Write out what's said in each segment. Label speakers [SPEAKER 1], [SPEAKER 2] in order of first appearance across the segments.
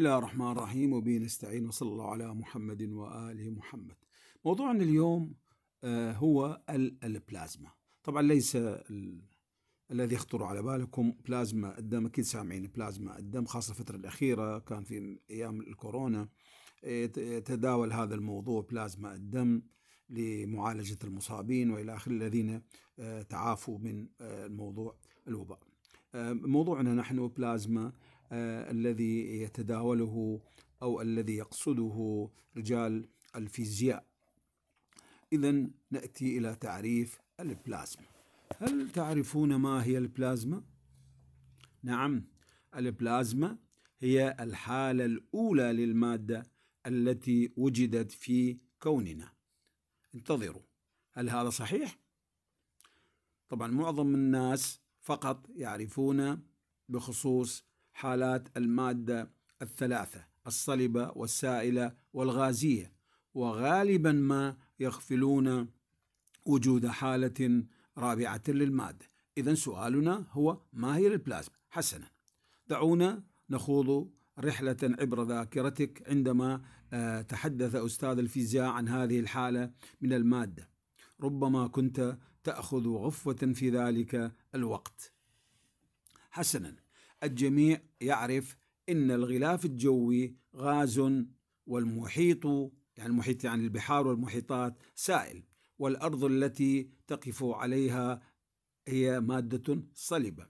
[SPEAKER 1] بسم الله الرحمن الرحيم وبه نستعين وصلى الله على محمد وآله محمد موضوعنا اليوم هو البلازما طبعا ليس ال... الذي يخطر على بالكم بلازما الدم أكيد سامعين بلازما الدم خاصة الفترة الأخيرة كان في أيام الكورونا يتداول هذا الموضوع بلازما الدم لمعالجة المصابين وإلى آخره الذين تعافوا من موضوع الوباء موضوعنا نحن بلازما آه، الذي يتداوله أو الذي يقصده رجال الفيزياء إذا نأتي إلى تعريف البلازما هل تعرفون ما هي البلازما؟ نعم البلازما هي الحالة الأولى للمادة التي وجدت في كوننا انتظروا هل هذا صحيح؟ طبعا معظم الناس فقط يعرفون بخصوص حالات المادة الثلاثة الصلبة والسائلة والغازية وغالبا ما يغفلون وجود حالة رابعة للمادة إذا سؤالنا هو ما هي البلازما؟ حسنا دعونا نخوض رحلة عبر ذاكرتك عندما آه، تحدث أستاذ الفيزياء عن هذه الحالة من المادة ربما كنت تأخذ غفوة في ذلك الوقت حسنا الجميع يعرف أن الغلاف الجوي غاز والمحيط يعني المحيط يعني البحار والمحيطات سائل والأرض التي تقف عليها هي مادة صلبة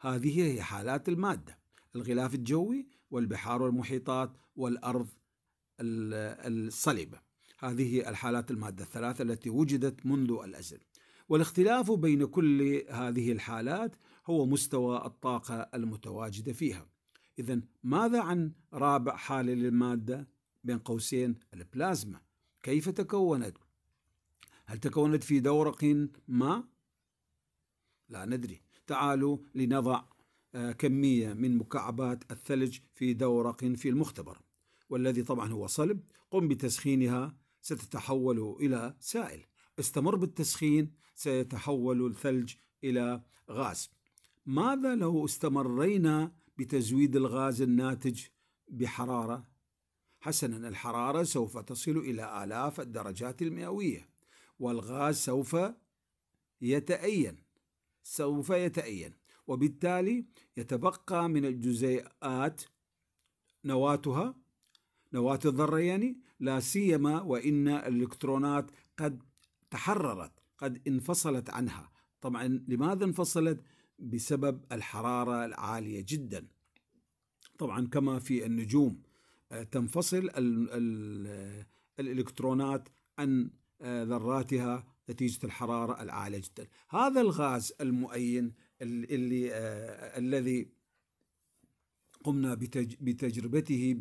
[SPEAKER 1] هذه هي حالات المادة الغلاف الجوي والبحار والمحيطات والأرض الصلبة هذه الحالات المادة الثلاثة التي وجدت منذ الأزل والاختلاف بين كل هذه الحالات هو مستوى الطاقة المتواجدة فيها إذا ماذا عن رابع حالة للمادة بين قوسين البلازما كيف تكونت هل تكونت في دورق ما لا ندري تعالوا لنضع آه، كمية من مكعبات الثلج في دورق في المختبر والذي طبعا هو صلب قم بتسخينها ستتحول إلى سائل استمر بالتسخين سيتحول الثلج إلى غاز ماذا لو استمرينا بتزويد الغاز الناتج بحرارة؟ حسنا الحرارة سوف تصل إلى آلاف الدرجات المئوية والغاز سوف يتأين سوف يتأين وبالتالي يتبقى من الجزيئات نواتها نواة الذرة يعني لا سيما وإن الإلكترونات قد تحررت قد انفصلت عنها طبعا لماذا انفصلت؟ بسبب الحرارة العالية جدا طبعا كما في النجوم آه، تنفصل الإلكترونات عن آه، ذراتها نتيجة الحرارة العالية جدا هذا الغاز المؤين اللي آه، الذي قمنا بتجربته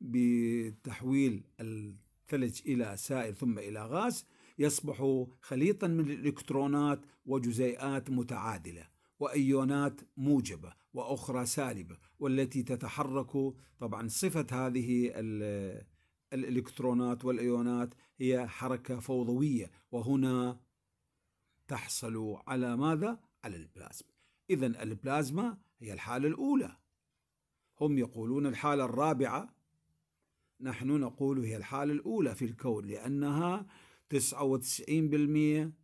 [SPEAKER 1] بتحويل الثلج إلى سائل ثم إلى غاز يصبح خليطا من الإلكترونات وجزيئات متعادلة وأيونات موجبة وأخرى سالبة والتي تتحرك طبعا صفة هذه الإلكترونات والأيونات هي حركة فوضوية وهنا تحصل على ماذا؟ على البلازما إذا البلازما هي الحالة الأولى هم يقولون الحالة الرابعة نحن نقول هي الحالة الأولى في الكون لأنها 99%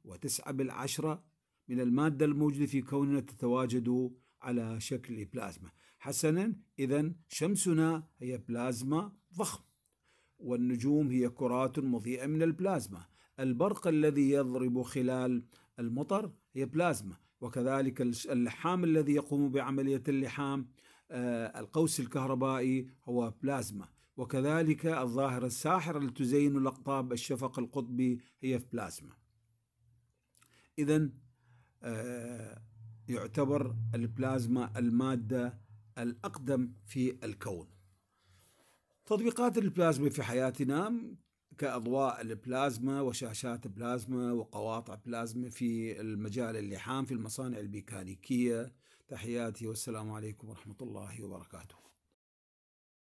[SPEAKER 1] و9 بالعشرة من المادة الموجودة في كوننا تتواجد على شكل بلازما حسنا إذا شمسنا هي بلازما ضخم والنجوم هي كرات مضيئة من البلازما البرق الذي يضرب خلال المطر هي بلازما وكذلك اللحام الذي يقوم بعملية اللحام آه، القوس الكهربائي هو بلازما وكذلك الظاهرة الساحرة التي تزين الأقطاب الشفق القطبي هي في بلازما إذا آه، يعتبر البلازما المادة الأقدم في الكون تطبيقات البلازما في حياتنا كأضواء البلازما وشاشات بلازما وقواطع بلازما في المجال اللحام في المصانع الميكانيكية تحياتي والسلام عليكم ورحمة الله وبركاته